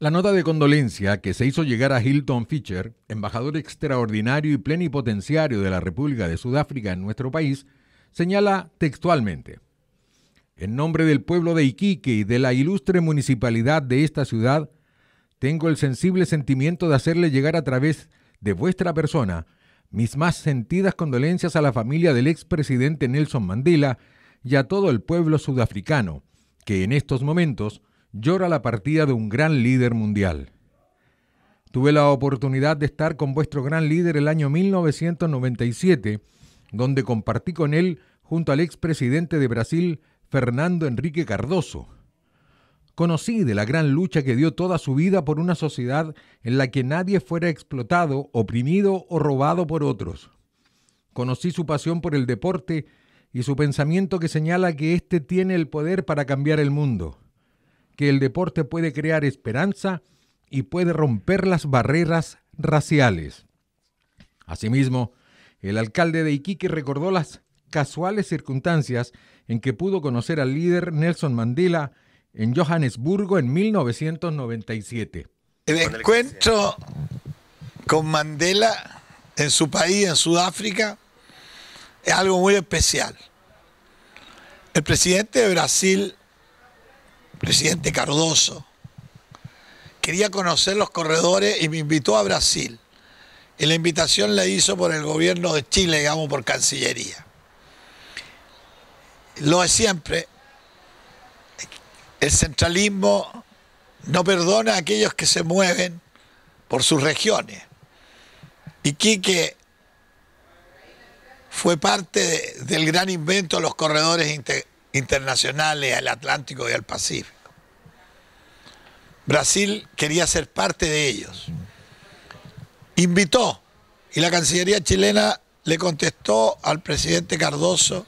La nota de condolencia que se hizo llegar a Hilton Fischer, embajador extraordinario y plenipotenciario de la República de Sudáfrica en nuestro país, señala textualmente, En nombre del pueblo de Iquique y de la ilustre municipalidad de esta ciudad, tengo el sensible sentimiento de hacerle llegar a través de vuestra persona mis más sentidas condolencias a la familia del expresidente Nelson Mandela y a todo el pueblo sudafricano, que en estos momentos llora la partida de un gran líder mundial. Tuve la oportunidad de estar con vuestro gran líder el año 1997, donde compartí con él junto al expresidente de Brasil, Fernando Enrique Cardoso. Conocí de la gran lucha que dio toda su vida por una sociedad en la que nadie fuera explotado, oprimido o robado por otros. Conocí su pasión por el deporte y su pensamiento que señala que éste tiene el poder para cambiar el mundo que el deporte puede crear esperanza y puede romper las barreras raciales. Asimismo, el alcalde de Iquique recordó las casuales circunstancias en que pudo conocer al líder Nelson Mandela en Johannesburgo en 1997. El encuentro con Mandela en su país, en Sudáfrica, es algo muy especial. El presidente de Brasil presidente Cardoso, quería conocer los corredores y me invitó a Brasil. Y la invitación la hizo por el gobierno de Chile, digamos, por Cancillería. Lo es siempre, el centralismo no perdona a aquellos que se mueven por sus regiones. Y Quique fue parte del gran invento de los corredores internacionales al Atlántico y al Pacífico. Brasil quería ser parte de ellos. Invitó y la Cancillería chilena le contestó al presidente Cardoso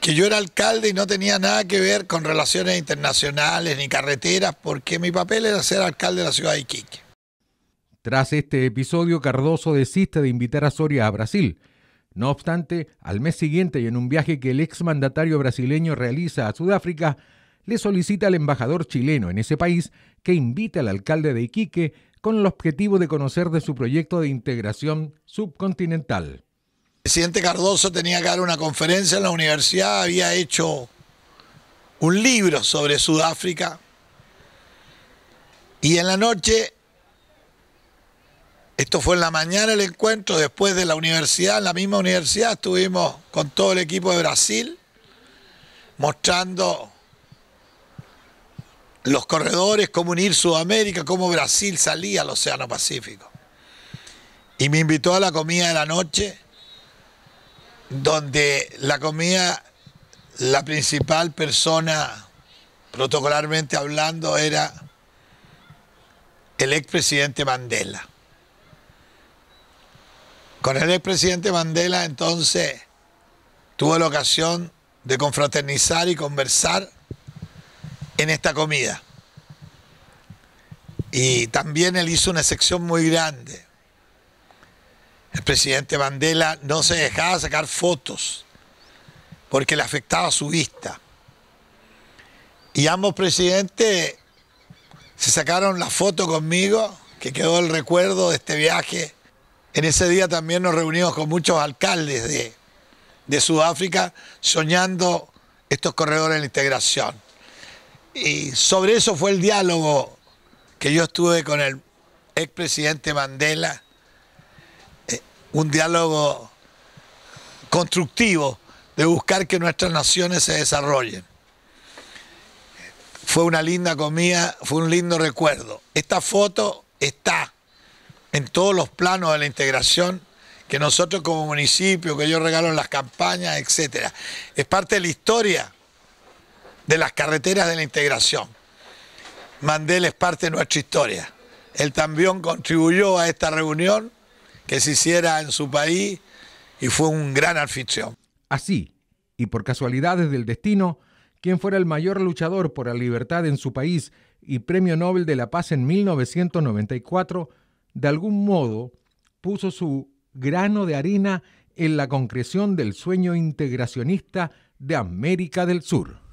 que yo era alcalde y no tenía nada que ver con relaciones internacionales ni carreteras porque mi papel era ser alcalde de la ciudad de Iquique. Tras este episodio, Cardoso desiste de invitar a Soria a Brasil. No obstante, al mes siguiente y en un viaje que el exmandatario brasileño realiza a Sudáfrica, le solicita al embajador chileno en ese país que invite al alcalde de Iquique con el objetivo de conocer de su proyecto de integración subcontinental. El presidente Cardoso tenía que dar una conferencia en la universidad, había hecho un libro sobre Sudáfrica y en la noche, esto fue en la mañana el encuentro, después de la universidad, en la misma universidad estuvimos con todo el equipo de Brasil mostrando los corredores, cómo unir Sudamérica, cómo Brasil salía al Océano Pacífico. Y me invitó a la comida de la noche, donde la comida, la principal persona, protocolarmente hablando, era el presidente Mandela. Con el presidente Mandela entonces tuve la ocasión de confraternizar y conversar en esta comida. Y también él hizo una sección muy grande. El presidente Mandela no se dejaba sacar fotos porque le afectaba su vista. Y ambos presidentes se sacaron la foto conmigo, que quedó el recuerdo de este viaje. En ese día también nos reunimos con muchos alcaldes de, de Sudáfrica soñando estos corredores de integración. Y sobre eso fue el diálogo que yo estuve con el expresidente Mandela, eh, un diálogo constructivo de buscar que nuestras naciones se desarrollen. Fue una linda comida, fue un lindo recuerdo. Esta foto está en todos los planos de la integración que nosotros como municipio, que yo regalo en las campañas, etc. Es parte de la historia de las carreteras de la integración. Mandel es parte de nuestra historia. Él también contribuyó a esta reunión que se hiciera en su país y fue un gran anfitrión. Así, y por casualidades del destino, quien fuera el mayor luchador por la libertad en su país y Premio Nobel de la Paz en 1994, de algún modo puso su grano de harina en la concreción del sueño integracionista de América del Sur.